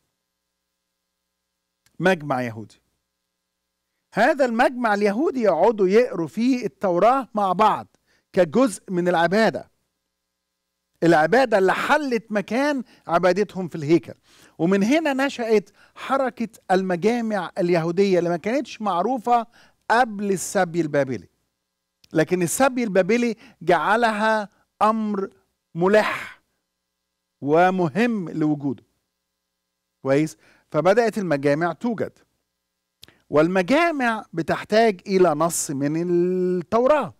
Speaker 1: مجمع يهودي هذا المجمع اليهودي يقعدوا يقروا فيه التوراة مع بعض كجزء من العبادة العبادة اللي حلت مكان عبادتهم في الهيكل ومن هنا نشأت حركة المجامع اليهودية اللي ما كانتش معروفة قبل السبي البابلي لكن السبي البابلي جعلها أمر ملح ومهم لوجوده كويس فبدأت المجامع توجد والمجامع بتحتاج إلى نص من التوراة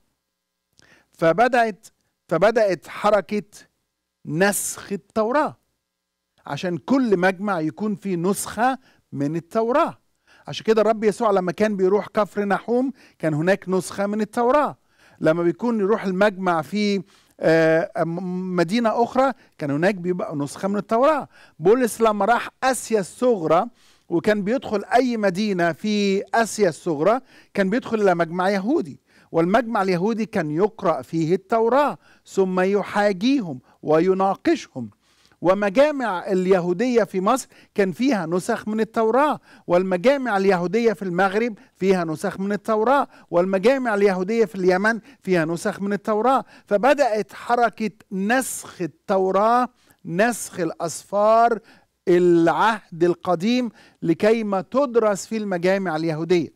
Speaker 1: فبدأت فبدأت حركة نسخ التوراة عشان كل مجمع يكون فيه نسخة من التوراة عشان كده الرب يسوع لما كان بيروح كفر نحوم كان هناك نسخة من التوراة لما بيكون يروح المجمع في آه، آه، مدينة أخرى كان هناك بيبقى نسخة من التوراة بولس لما راح أسيا الصغرى وكان بيدخل أي مدينة في آسيا الصغرى كان بيدخل إلى مجمع يهودي والمجمع اليهودي كان يقرأ فيه التوراة ثم يحاجيهم ويناقشهم ومجامع اليهودية في مصر كان فيها نسخ من التوراة والمجامع اليهودية في المغرب فيها نسخ من التوراة والمجامع اليهودية في اليمن فيها نسخ من التوراة فبدأت حركة نسخ التوراة نسخ الأسفار العهد القديم لكيما تدرس في المجامع اليهودية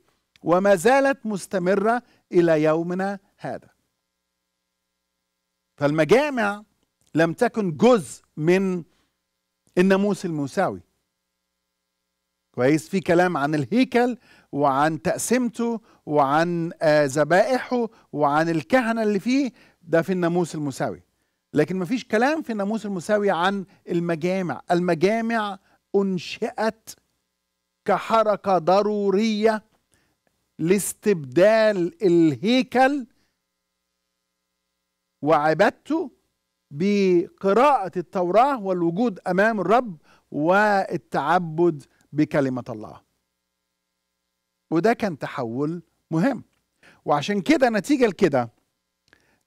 Speaker 1: وما زالت مستمرة إلى يومنا هذا فالمجامع لم تكن جزء من الناموس الموساوي كويس في كلام عن الهيكل وعن تقسيمته وعن آه، ذبائحه وعن الكهنة اللي فيه ده في الناموس المساوي لكن مفيش كلام في الناموس المساوي عن المجامع المجامع أنشئت كحركة ضرورية لاستبدال الهيكل وعبادته بقراءة التوراة والوجود أمام الرب والتعبد بكلمة الله وده كان تحول مهم وعشان كده نتيجة لكده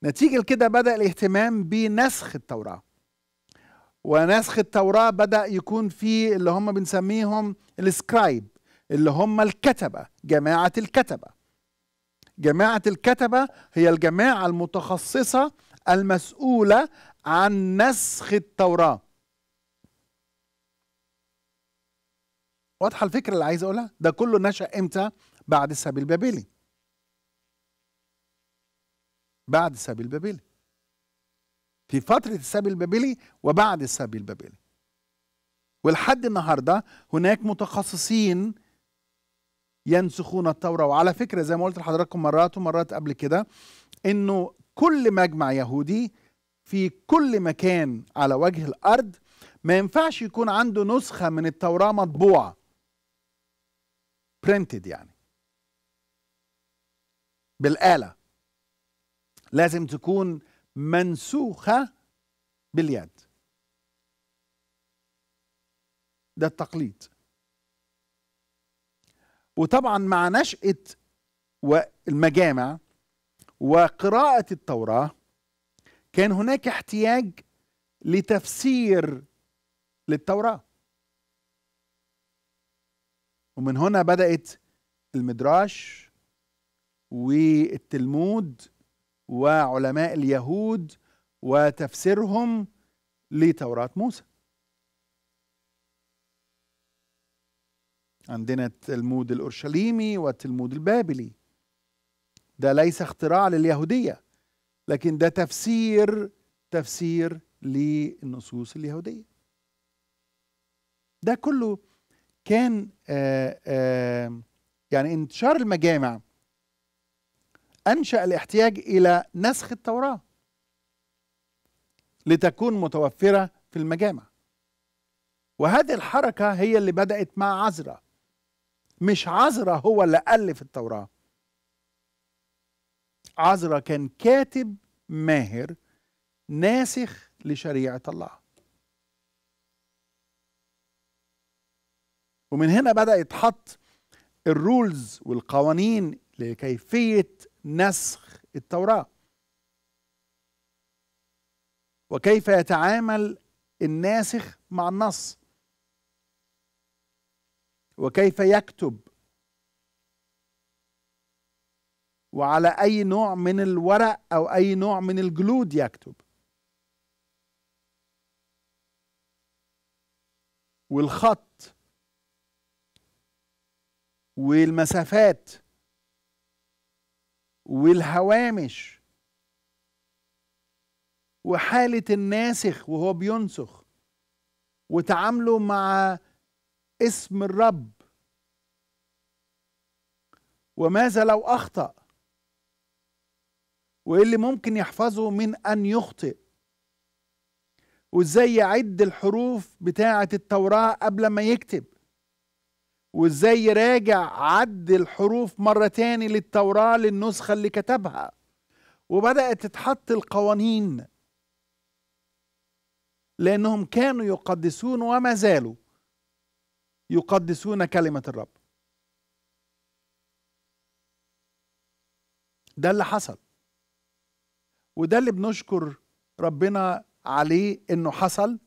Speaker 1: نتيجة لكده بدأ الاهتمام بنسخ التوراة ونسخ التوراة بدأ يكون في اللي هم بنسميهم السكرايب اللي هم الكتبة جماعة الكتبة جماعة الكتبة هي الجماعة المتخصصة المسؤولة عن نسخ التوراة واضحة الفكرة اللي عايز أقولها ده كله نشأ إمتى بعد السبي البابلي بعد السبي البابلي في فترة السبي البابلي وبعد السبي البابلي ولحد النهاردة هناك متخصصين ينسخون التوراة وعلى فكرة زي ما قلت لحضراتكم مرات ومرات قبل كده انه كل مجمع يهودي في كل مكان على وجه الارض ما ينفعش يكون عنده نسخه من التوراه مطبوعه برنتد يعني بالاله لازم تكون منسوخه باليد ده التقليد وطبعا مع نشأة المجامع وقراءة التوراة كان هناك احتياج لتفسير للتوراه ومن هنا بدات المدراش والتلمود وعلماء اليهود وتفسيرهم لتوراه موسى عندنا التلمود الاورشليمي والتلمود البابلي ده ليس اختراع لليهوديه لكن ده تفسير تفسير للنصوص اليهودية ده كله كان آآ آه، آآ آه، يعني انتشار المجامع أنشأ الاحتياج إلى نسخ التوراة لتكون متوفرة في المجامع وهذه الحركة هي اللي بدأت مع عزرة مش عزرة هو اللي ألف التوراة عزرا كان كاتب ماهر ناسخ لشريعة الله ومن هنا بدأ يتحط الرولز والقوانين لكيفية نسخ التوراة وكيف يتعامل الناسخ مع النص وكيف يكتب وعلى أي نوع من الورق أو أي نوع من الجلود يكتب والخط والمسافات والهوامش وحالة الناسخ وهو بينسخ وتعامله مع اسم الرب وماذا لو أخطأ وايه اللي ممكن يحفظه من ان يخطئ وازاي يعد الحروف بتاعه التوراه قبل ما يكتب وازاي يراجع عد الحروف مره تاني للتوراه للنسخه اللي كتبها وبدات تتحط القوانين لانهم كانوا يقدسون وما زالوا يقدسون كلمه الرب ده اللي حصل وده اللي بنشكر ربنا عليه انه حصل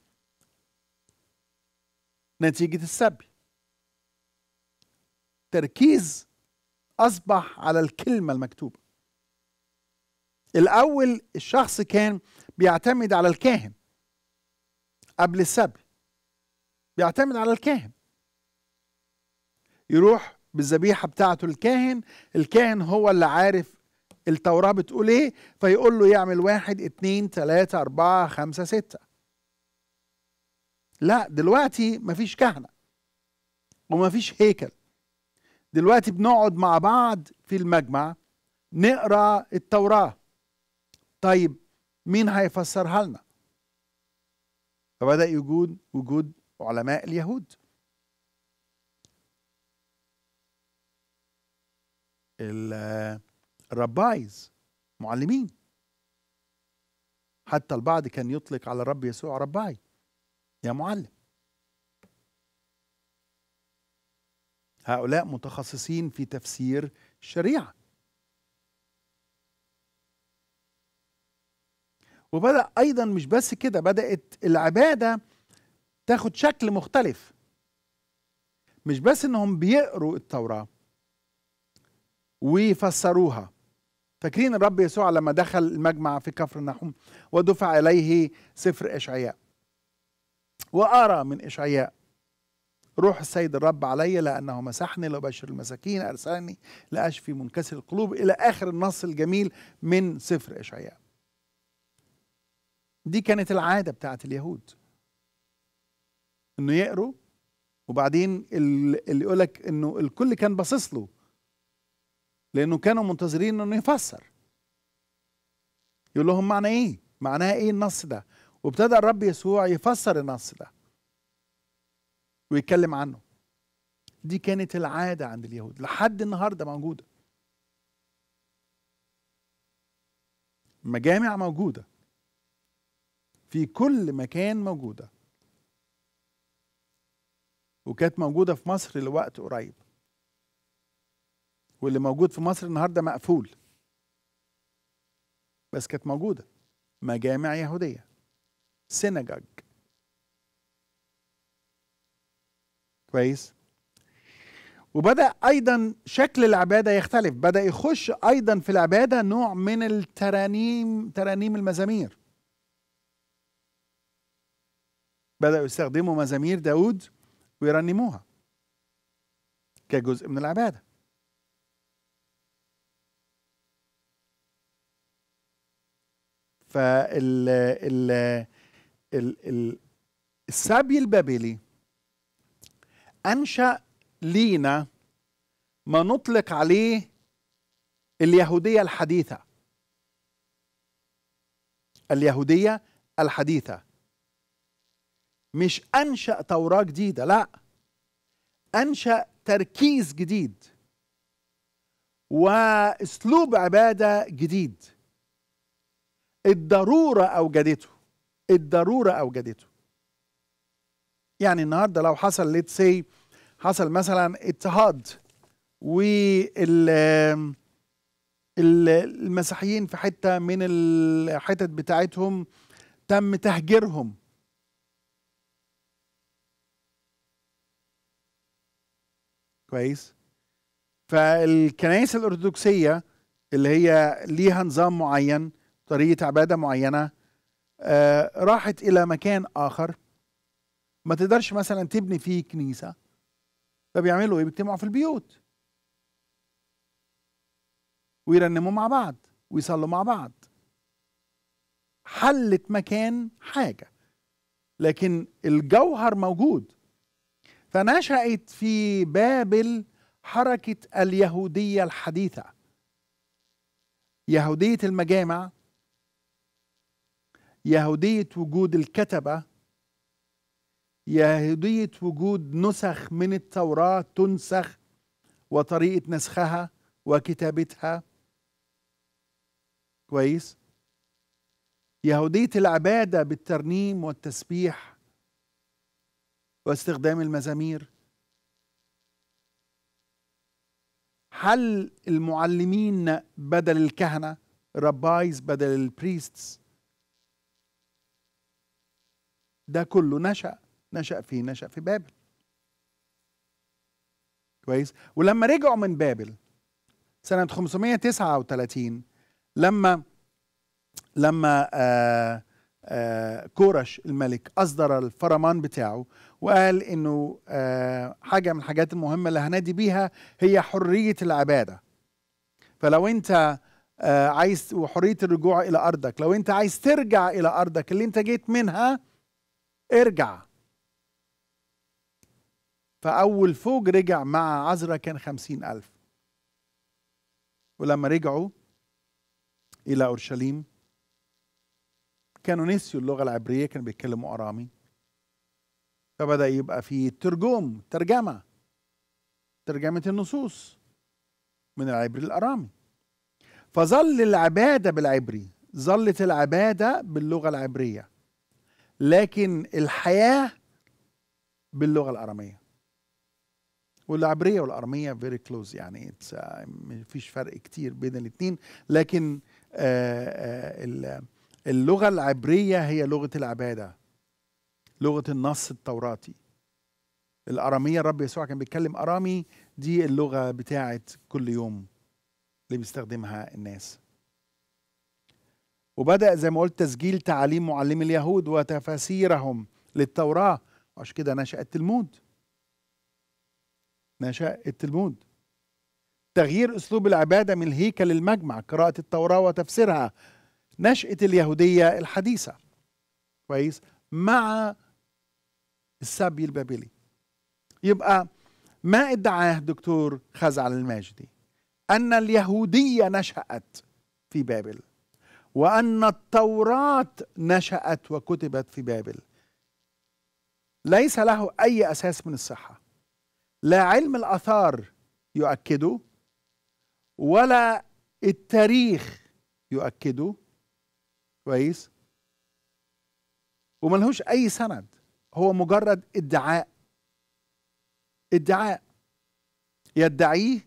Speaker 1: نتيجه السبي تركيز اصبح على الكلمه المكتوبه الاول الشخص كان بيعتمد على الكاهن قبل السبي بيعتمد على الكاهن يروح بالذبيحه بتاعته الكاهن الكاهن هو اللي عارف التوراة بتقول ايه فيقول له يعمل واحد اتنين تلاتة اربعة خمسة ستة لا دلوقتي مفيش كهنة ومفيش هيكل دلوقتي بنقعد مع بعض في المجمع نقرا التوراة طيب مين هيفسرها لنا فبدأ يوجد وجود علماء اليهود ال ربايز معلمين حتى البعض كان يطلق على الرب يسوع رباي يا معلم هؤلاء متخصصين في تفسير الشريعه وبدا ايضا مش بس كده بدات العباده تاخد شكل مختلف مش بس انهم بيقروا التوراه ويفسروها فاكرين الرب يسوع لما دخل المجمع في كفر النحوم ودفع إليه سفر إشعياء وأرى من إشعياء روح السيد الرب علي لأنه مسحني لأبشر المساكين أرسلني لأشفي منكسر القلوب إلى آخر النص الجميل من سفر إشعياء دي كانت العادة بتاعت اليهود انه يقروا وبعدين اللي يقولك انه الكل كان باصص له لانه كانوا منتظرين انه يفسر يقول لهم معنى ايه معناها ايه النص ده وابتدى الرب يسوع يفسر النص ده ويتكلم عنه دي كانت العادة عند اليهود لحد النهاردة موجودة مجامع موجودة في كل مكان موجودة وكانت موجودة في مصر لوقت قريب واللي موجود في مصر النهارده مقفول بس كانت موجوده مجامع يهوديه سينجاج كويس وبدا ايضا شكل العباده يختلف بدا يخش ايضا في العباده نوع من الترانيم ترانيم المزامير بداوا يستخدموا مزامير داود ويرنموها كجزء من العباده فال ال ال ال السبي البابلي انشا لينا ما نطلق عليه اليهوديه الحديثه اليهوديه الحديثه مش انشا توراه جديده لا انشا تركيز جديد واسلوب عباده جديد الضرورة أوجدته الضرورة أوجدته يعني النهاردة لو حصل ليت سي حصل مثلا اضطهاد وال المسيحيين في حتة من الحتت بتاعتهم تم تهجيرهم كويس فالكنائس الأرثوذكسية اللي هي ليها نظام معين طريقه عباده معينه آه راحت الى مكان اخر ما تقدرش مثلا تبني فيه كنيسه فبيعملوا ايه بيجتمعوا في البيوت ويرنموا مع بعض ويصلوا مع بعض حلت مكان حاجه لكن الجوهر موجود فنشأت في بابل حركة اليهودية الحديثة يهودية المجامع يهودية وجود الكتبة يهودية وجود نسخ من التوراة تنسخ وطريقة نسخها وكتابتها كويس يهودية العبادة بالترنيم والتسبيح واستخدام المزامير حل المعلمين بدل الكهنة ربايز بدل البريستس ده كله نشأ نشأ في نشأ في بابل كويس ولما رجعوا من بابل سنة 539 لما لما آآ آه، آآ آه، كورش الملك أصدر الفرمان بتاعه وقال إنه آه، حاجة من الحاجات المهمة اللي هنادي بيها هي حرية العبادة فلو أنت عايز وحرية الرجوع إلى أرضك لو أنت عايز ترجع إلى أرضك اللي أنت جيت منها ارجع فأول فوج رجع مع عزرا كان خمسين ألف ولما رجعوا إلى أورشليم كانوا نسيوا اللغة العبرية كانوا بيتكلموا أرامي فبدأ يبقى في ترجم ترجمة ترجمة النصوص من العبري الأرامي فظل العبادة بالعبري ظلت العبادة باللغة العبرية لكن الحياه باللغه الاراميه والعبريه والاراميه فيري كلوز يعني آه، مفيش فرق كتير بين الاثنين لكن آه، آه، اللغه العبريه هي لغه العباده لغه النص التوراتي الاراميه الرب يسوع كان بيتكلم ارامي دي اللغه بتاعه كل يوم اللي بيستخدمها الناس وبدأ زي ما قلت تسجيل تعاليم معلمي اليهود وتفاسيرهم للتوراة وعشان كده نشأ التلمود نشأ التلمود تغيير أسلوب العبادة من الهيكل المجمع قراءة التوراة وتفسيرها نشأة اليهودية الحديثة كويس مع السبي البابلي يبقى ما ادعاه دكتور خزعل الماجدي أن اليهودية نشأت في بابل وأن التوراة نشأت وكتبت في بابل ليس له أي أساس من الصحة لا علم الأثار يؤكده ولا التاريخ يؤكده كويس وملهوش أي سند هو مجرد ادعاء ادعاء يدعيه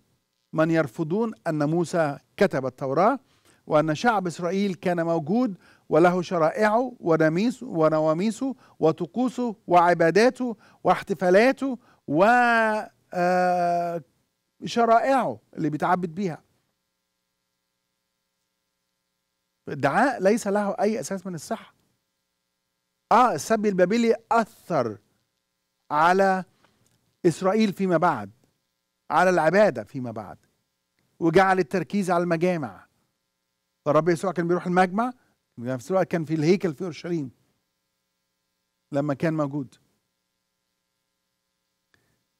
Speaker 1: من يرفضون أن موسى كتب التوراة وأن شعب إسرائيل كان موجود وله شرائعه ونميسه ونواميسه وطقوسه وعباداته واحتفالاته وشرائعه آه، اللي بيتعبد بيها ادعاء ليس له أي أساس من الصحة آه السبي البابلي أثر على إسرائيل فيما بعد على العبادة فيما بعد وجعل التركيز على المجامع فالرب يسوع كان بيروح المجمع وفي يعني نفس الوقت كان في الهيكل في اورشليم لما كان موجود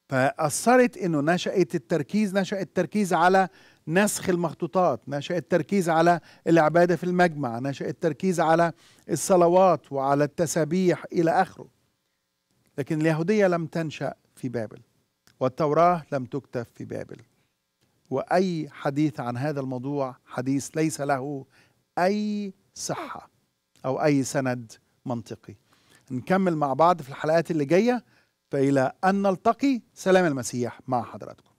Speaker 1: فأثرت انه نشأت التركيز نشأ التركيز على نسخ المخطوطات نشأ التركيز على العبادة في المجمع نشأ التركيز على الصلوات وعلى التسابيح إلى آخره لكن اليهودية لم تنشأ في بابل والتوراة لم تكتب في بابل واي حديث عن هذا الموضوع حديث ليس له اي صحه او اي سند منطقي نكمل مع بعض في الحلقات اللي جايه فإلى أن نلتقي سلام المسيح مع حضراتكم